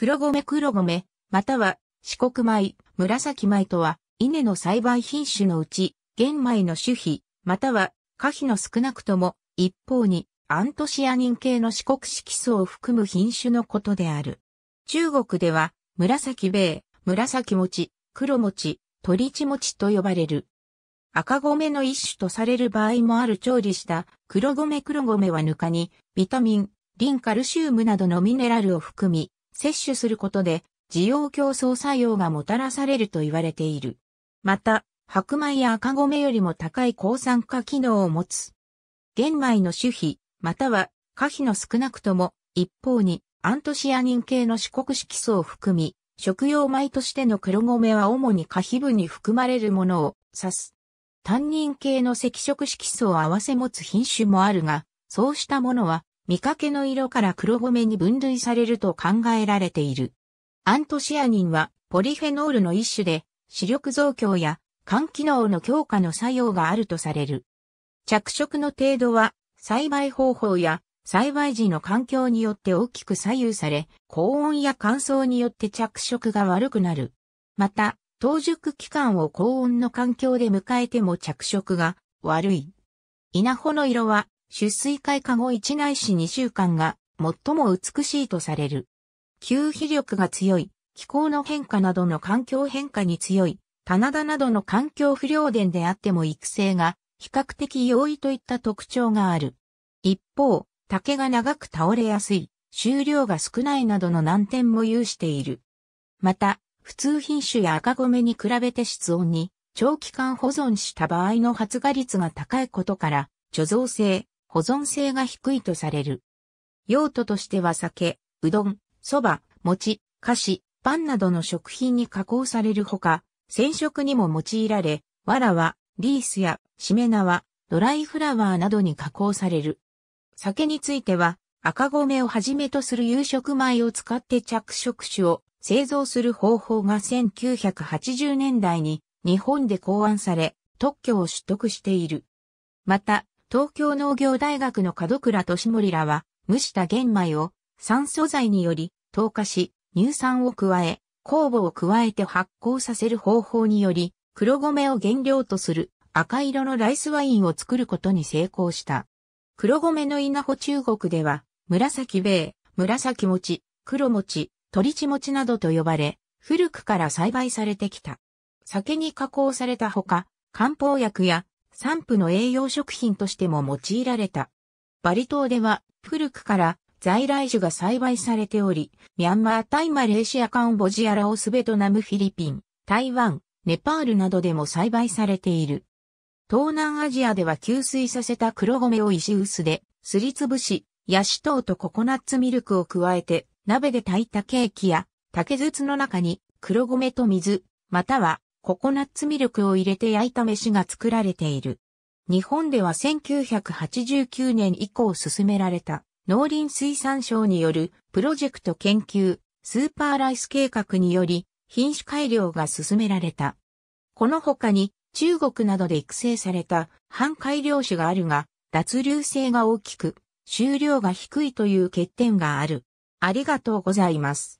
黒米黒米、または四国米、紫米とは、稲の栽培品種のうち、玄米の種皮、または、可否の少なくとも、一方に、アントシアニン系の四国色素を含む品種のことである。中国では、紫米、紫餅、黒餅、鳥地餅と呼ばれる。赤米の一種とされる場合もある調理した黒米黒米はぬかにビタミン、リンカルシウムなどのミネラルを含み、摂取することで、需要競争作用がもたらされると言われている。また、白米や赤米よりも高い抗酸化機能を持つ。玄米の種皮、または可否の少なくとも、一方にアントシアニン系の四国色素を含み、食用米としての黒米は主に可否部に含まれるものを指す。単人系の赤色色素を合わせ持つ品種もあるが、そうしたものは見かけの色から黒米に分類されると考えられている。アントシアニンはポリフェノールの一種で視力増強や肝機能の強化の作用があるとされる。着色の程度は栽培方法や栽培時の環境によって大きく左右され、高温や乾燥によって着色が悪くなる。また、当熟期間を高温の環境で迎えても着色が悪い。稲穂の色は出水開花後1内し2週間が最も美しいとされる。吸肥力が強い、気候の変化などの環境変化に強い、棚田などの環境不良田であっても育成が比較的容易といった特徴がある。一方、竹が長く倒れやすい、収量が少ないなどの難点も有している。また、普通品種や赤米に比べて室温に長期間保存した場合の発芽率が高いことから、貯蔵性、保存性が低いとされる。用途としては酒、うどん、蕎麦、餅、菓子、パンなどの食品に加工されるほか、染色にも用いられ、藁は、リースや、しめ縄、ドライフラワーなどに加工される。酒については、赤米をはじめとする夕食米を使って着色種を製造する方法が1980年代に日本で考案され、特許を取得している。また、東京農業大学の門倉俊盛らは、蒸した玄米を酸素剤により透過し、乳酸を加え、酵母を加えて発酵させる方法により、黒米を原料とする赤色のライスワインを作ることに成功した。黒米の稲穂中国では、紫米、紫餅、黒餅、鳥地餅などと呼ばれ、古くから栽培されてきた。酒に加工されたほか、漢方薬や散布の栄養食品としても用いられた。バリ島では古くから在来種が栽培されており、ミャンマー、タイ、マレーシア、カンボジア、ラオス、ベトナム、フィリピン、台湾、ネパールなどでも栽培されている。東南アジアでは吸水させた黒米を石臼ですりつぶし、ヤシ糖とココナッツミルクを加えて鍋で炊いたケーキや竹筒の中に黒米と水、またはココナッツミルクを入れて焼いた飯が作られている。日本では1989年以降進められた農林水産省によるプロジェクト研究スーパーライス計画により品種改良が進められた。この他に中国などで育成された半改良種があるが脱流性が大きく収量が低いという欠点がある。ありがとうございます。